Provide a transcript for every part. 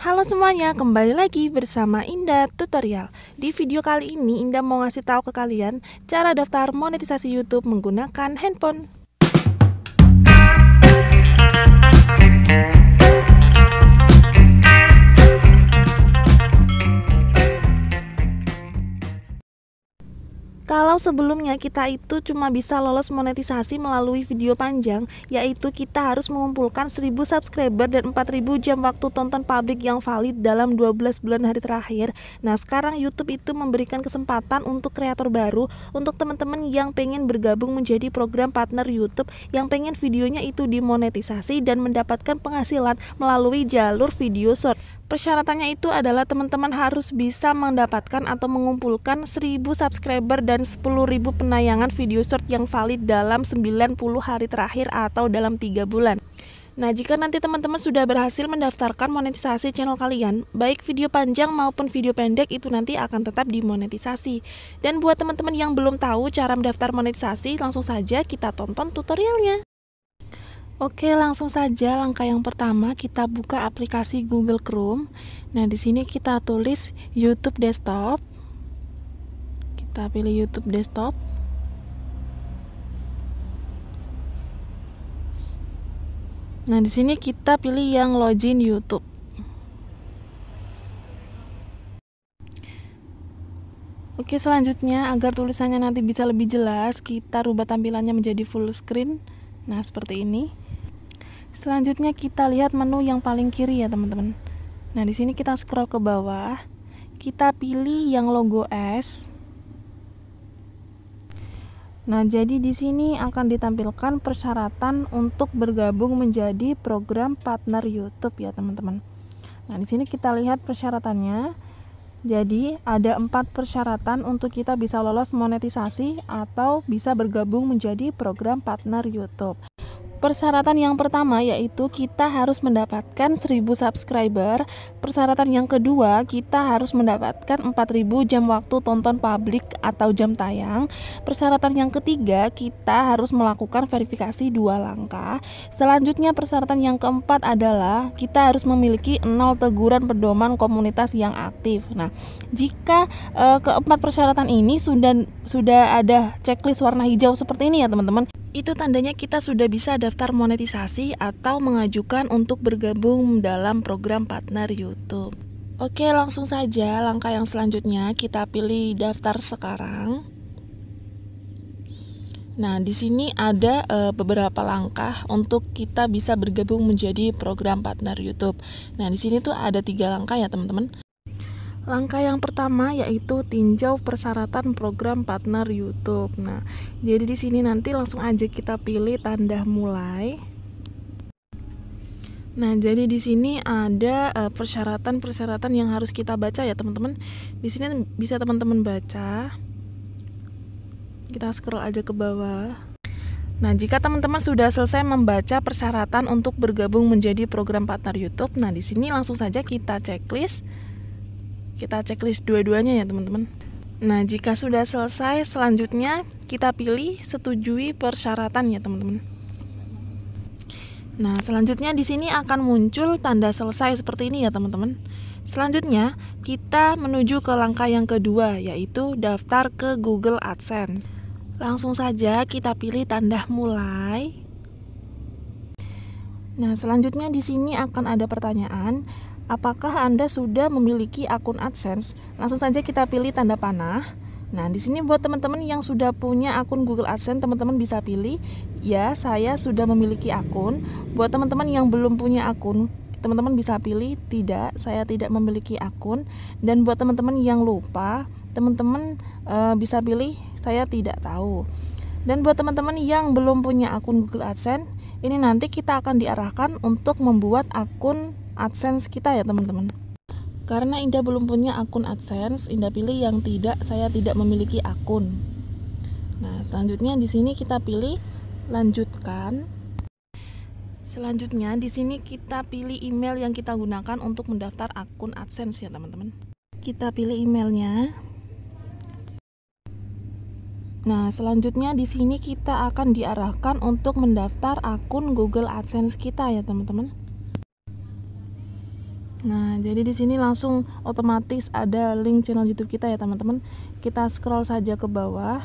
Halo semuanya, kembali lagi bersama Indah Tutorial. Di video kali ini Indah mau ngasih tahu ke kalian cara daftar monetisasi YouTube menggunakan handphone. Kalau sebelumnya kita itu cuma bisa lolos monetisasi melalui video panjang, yaitu kita harus mengumpulkan 1000 subscriber dan 4000 jam waktu tonton publik yang valid dalam 12 bulan hari terakhir. Nah, sekarang YouTube itu memberikan kesempatan untuk kreator baru, untuk teman-teman yang pengen bergabung menjadi program partner YouTube yang pengen videonya itu dimonetisasi dan mendapatkan penghasilan melalui jalur video short. Persyaratannya itu adalah teman-teman harus bisa mendapatkan atau mengumpulkan 1000 subscriber dan 10.000 penayangan video short yang valid dalam 90 hari terakhir atau dalam 3 bulan. Nah, jika nanti teman-teman sudah berhasil mendaftarkan monetisasi channel kalian, baik video panjang maupun video pendek itu nanti akan tetap dimonetisasi. Dan buat teman-teman yang belum tahu cara mendaftar monetisasi, langsung saja kita tonton tutorialnya. Oke, langsung saja langkah yang pertama kita buka aplikasi Google Chrome. Nah, di sini kita tulis YouTube Desktop. Kita pilih YouTube Desktop. Nah, di sini kita pilih yang login YouTube. Oke, selanjutnya agar tulisannya nanti bisa lebih jelas, kita rubah tampilannya menjadi full screen. Nah, seperti ini. Selanjutnya kita lihat menu yang paling kiri ya teman-teman. Nah di sini kita scroll ke bawah, kita pilih yang logo S. Nah jadi di sini akan ditampilkan persyaratan untuk bergabung menjadi program partner YouTube ya teman-teman. Nah di sini kita lihat persyaratannya. Jadi ada empat persyaratan untuk kita bisa lolos monetisasi atau bisa bergabung menjadi program partner YouTube. Persyaratan yang pertama yaitu kita harus mendapatkan 1000 subscriber. Persyaratan yang kedua, kita harus mendapatkan 4000 jam waktu tonton publik atau jam tayang. Persyaratan yang ketiga, kita harus melakukan verifikasi dua langkah. Selanjutnya persyaratan yang keempat adalah kita harus memiliki nol teguran pedoman komunitas yang aktif. Nah, jika e, keempat persyaratan ini sudah sudah ada checklist warna hijau seperti ini ya, teman-teman itu tandanya kita sudah bisa daftar monetisasi atau mengajukan untuk bergabung dalam program partner YouTube. Oke, langsung saja langkah yang selanjutnya kita pilih daftar sekarang. Nah, di sini ada e, beberapa langkah untuk kita bisa bergabung menjadi program partner YouTube. Nah, di sini tuh ada tiga langkah ya, teman-teman. Langkah yang pertama yaitu tinjau persyaratan program partner YouTube. Nah, jadi di sini nanti langsung aja kita pilih tanda mulai. Nah, jadi di sini ada eh, persyaratan-persyaratan yang harus kita baca ya, teman-teman. Di sini bisa teman-teman baca. Kita scroll aja ke bawah. Nah, jika teman-teman sudah selesai membaca persyaratan untuk bergabung menjadi program partner YouTube, nah di sini langsung saja kita checklist kita checklist dua-duanya ya teman-teman. Nah, jika sudah selesai, selanjutnya kita pilih setujui persyaratan ya teman-teman. Nah, selanjutnya di sini akan muncul tanda selesai seperti ini ya teman-teman. Selanjutnya, kita menuju ke langkah yang kedua, yaitu daftar ke Google AdSense. Langsung saja kita pilih tanda mulai. Nah, selanjutnya di sini akan ada pertanyaan, apakah Anda sudah memiliki akun AdSense? Langsung saja kita pilih tanda panah. Nah, di sini buat teman-teman yang sudah punya akun Google AdSense, teman-teman bisa pilih, ya, saya sudah memiliki akun. Buat teman-teman yang belum punya akun, teman-teman bisa pilih tidak, saya tidak memiliki akun. Dan buat teman-teman yang lupa, teman-teman e, bisa pilih saya tidak tahu. Dan buat teman-teman yang belum punya akun Google AdSense, ini nanti kita akan diarahkan untuk membuat akun AdSense kita ya teman-teman. Karena Indah belum punya akun AdSense, Indah pilih yang tidak saya tidak memiliki akun. Nah, selanjutnya di sini kita pilih lanjutkan. Selanjutnya di sini kita pilih email yang kita gunakan untuk mendaftar akun AdSense ya, teman-teman. Kita pilih emailnya. Nah, selanjutnya di sini kita akan diarahkan untuk mendaftar akun Google AdSense kita ya, teman-teman. Nah, jadi di sini langsung otomatis ada link channel YouTube kita ya, teman-teman. Kita scroll saja ke bawah.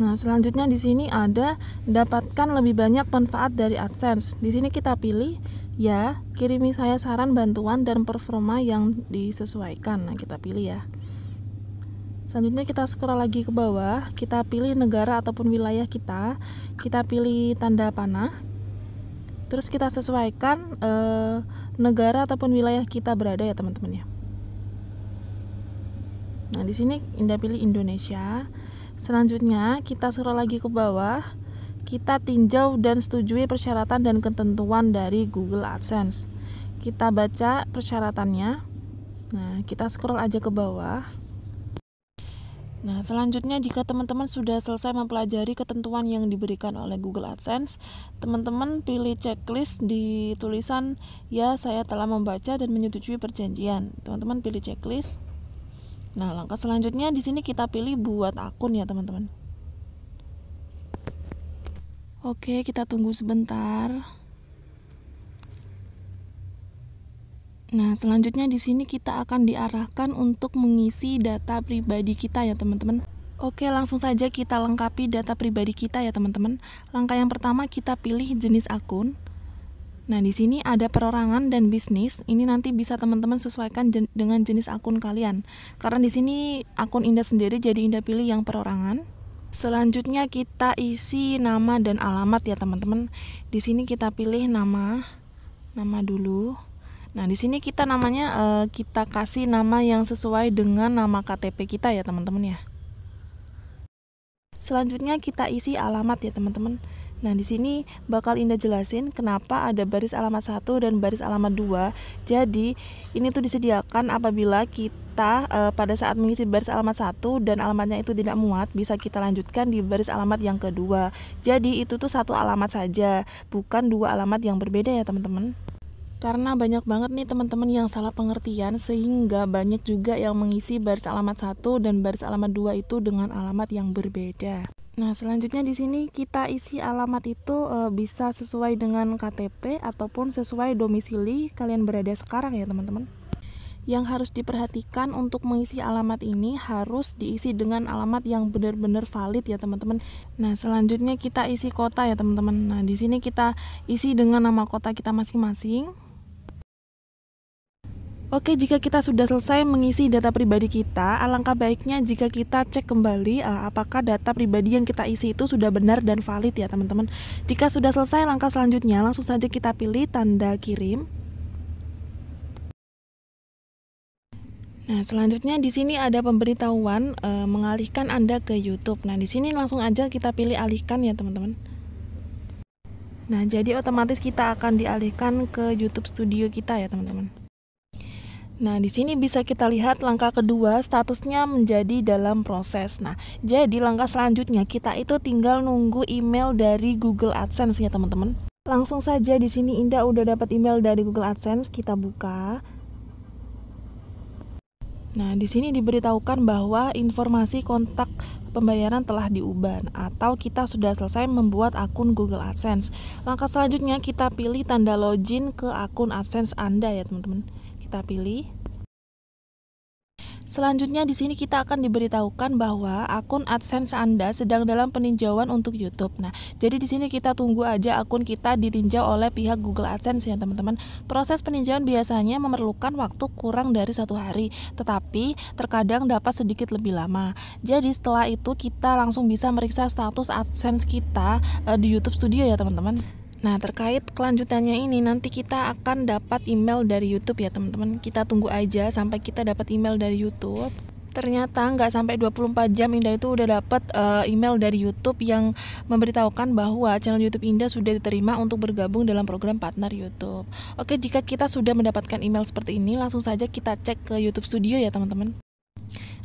Nah, selanjutnya di sini ada dapatkan lebih banyak manfaat dari AdSense. Di sini kita pilih ya, kirimi saya saran bantuan dan performa yang disesuaikan. Nah, kita pilih ya. Selanjutnya kita scroll lagi ke bawah, kita pilih negara ataupun wilayah kita, kita pilih tanda panah, terus kita sesuaikan eh, negara ataupun wilayah kita berada ya teman-teman ya nah di sini Indah pilih Indonesia selanjutnya kita scroll lagi ke bawah kita tinjau dan setujui persyaratan dan ketentuan dari Google AdSense kita baca persyaratannya nah kita scroll aja ke bawah Nah, selanjutnya jika teman-teman sudah selesai mempelajari ketentuan yang diberikan oleh Google AdSense, teman-teman pilih checklist di tulisan "Ya, saya telah membaca dan menyetujui perjanjian". Teman-teman pilih checklist. Nah, langkah selanjutnya di sini kita pilih buat akun ya, teman-teman. Oke, kita tunggu sebentar. Nah, selanjutnya di sini kita akan diarahkan untuk mengisi data pribadi kita ya, teman-teman. Oke, langsung saja kita lengkapi data pribadi kita ya, teman-teman. Langkah yang pertama kita pilih jenis akun. Nah, di sini ada perorangan dan bisnis. Ini nanti bisa teman-teman sesuaikan jen dengan jenis akun kalian. Karena di sini akun Indah sendiri jadi Indah pilih yang perorangan. Selanjutnya kita isi nama dan alamat ya, teman-teman. Di sini kita pilih nama nama dulu. Nah, di sini kita namanya uh, kita kasih nama yang sesuai dengan nama KTP kita ya, teman-teman ya. Selanjutnya kita isi alamat ya, teman-teman. Nah, di sini bakal Indah jelasin kenapa ada baris alamat 1 dan baris alamat 2. Jadi, ini tuh disediakan apabila kita e, pada saat mengisi baris alamat 1 dan alamatnya itu tidak muat, bisa kita lanjutkan di baris alamat yang kedua. Jadi, itu tuh satu alamat saja, bukan dua alamat yang berbeda ya, teman-teman karena banyak banget nih teman-teman yang salah pengertian sehingga banyak juga yang mengisi baris alamat 1 dan baris alamat 2 itu dengan alamat yang berbeda. Nah, selanjutnya di sini kita isi alamat itu e, bisa sesuai dengan KTP ataupun sesuai domisili kalian berada sekarang ya, teman-teman. Yang harus diperhatikan untuk mengisi alamat ini harus diisi dengan alamat yang benar-benar valid ya, teman-teman. Nah, selanjutnya kita isi kota ya, teman-teman. Nah, di sini kita isi dengan nama kota kita masing-masing Oke, jika kita sudah selesai mengisi data pribadi kita, alangkah baiknya jika kita cek kembali uh, apakah data pribadi yang kita isi itu sudah benar dan valid ya, teman-teman. Jika sudah selesai langkah selanjutnya, langsung saja kita pilih tanda kirim. Nah, selanjutnya di sini ada pemberitahuan uh, mengalihkan Anda ke YouTube. Nah, di sini langsung aja kita pilih alihkan ya, teman-teman. Nah, jadi otomatis kita akan dialihkan ke YouTube Studio kita ya, teman-teman. Nah, di sini bisa kita lihat langkah kedua statusnya menjadi dalam proses. Nah, jadi langkah selanjutnya kita itu tinggal nunggu email dari Google AdSense ya, teman-teman. Langsung saja di sini Indah udah dapat email dari Google AdSense, kita buka. Nah, di sini diberitahukan bahwa informasi kontak pembayaran telah diubah atau kita sudah selesai membuat akun Google AdSense. Langkah selanjutnya kita pilih tanda login ke akun AdSense Anda ya, teman-teman. Kita pilih Selanjutnya di sini kita akan diberitahukan bahwa akun AdSense Anda sedang dalam peninjauan untuk YouTube. Nah, jadi di sini kita tunggu aja akun kita ditinjau oleh pihak Google AdSense ya teman-teman. Proses peninjauan biasanya memerlukan waktu kurang dari satu hari, tetapi terkadang dapat sedikit lebih lama. Jadi setelah itu kita langsung bisa meriksa status AdSense kita uh, di YouTube Studio ya teman-teman. Nah, terkait kelanjutannya ini nanti kita akan dapat email dari YouTube ya, teman-teman. Kita tunggu aja sampai kita dapat email dari YouTube. Ternyata nggak sampai 24 jam Indah itu udah dapat uh, email dari YouTube yang memberitahukan bahwa channel YouTube Indah sudah diterima untuk bergabung dalam program partner YouTube. Oke, jika kita sudah mendapatkan email seperti ini, langsung saja kita cek ke YouTube Studio ya, teman-teman.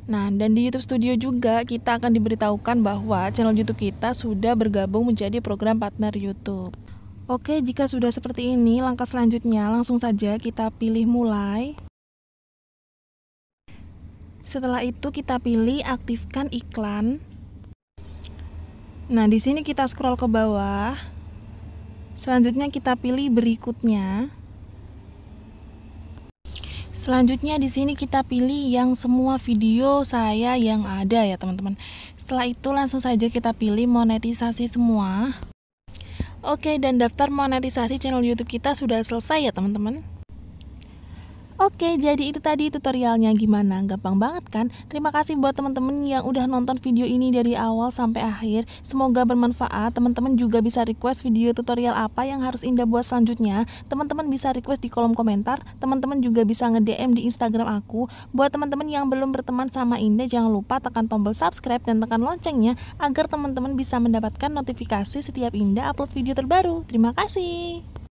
Nah, dan di YouTube Studio juga kita akan diberitahukan bahwa channel YouTube kita sudah bergabung menjadi program partner YouTube. Oke, jika sudah seperti ini, langkah selanjutnya langsung saja kita pilih mulai. Setelah itu kita pilih aktifkan iklan. Nah, di sini kita scroll ke bawah. Selanjutnya kita pilih berikutnya. Selanjutnya di sini kita pilih yang semua video saya yang ada ya, teman-teman. Setelah itu langsung saja kita pilih monetisasi semua. Oke, dan daftar monetisasi channel YouTube kita sudah selesai ya, teman-teman. Oke, jadi itu tadi tutorialnya gimana? Gampang banget kan? Terima kasih buat teman-teman yang udah nonton video ini dari awal sampai akhir. Semoga bermanfaat. Teman-teman juga bisa request video tutorial apa yang harus Indah buat selanjutnya. Teman-teman bisa request di kolom komentar. Teman-teman juga bisa nge-DM di Instagram aku. Buat teman-teman yang belum berteman sama Indah, jangan lupa tekan tombol subscribe dan tekan loncengnya agar teman-teman bisa mendapatkan notifikasi setiap Indah upload video terbaru. Terima kasih.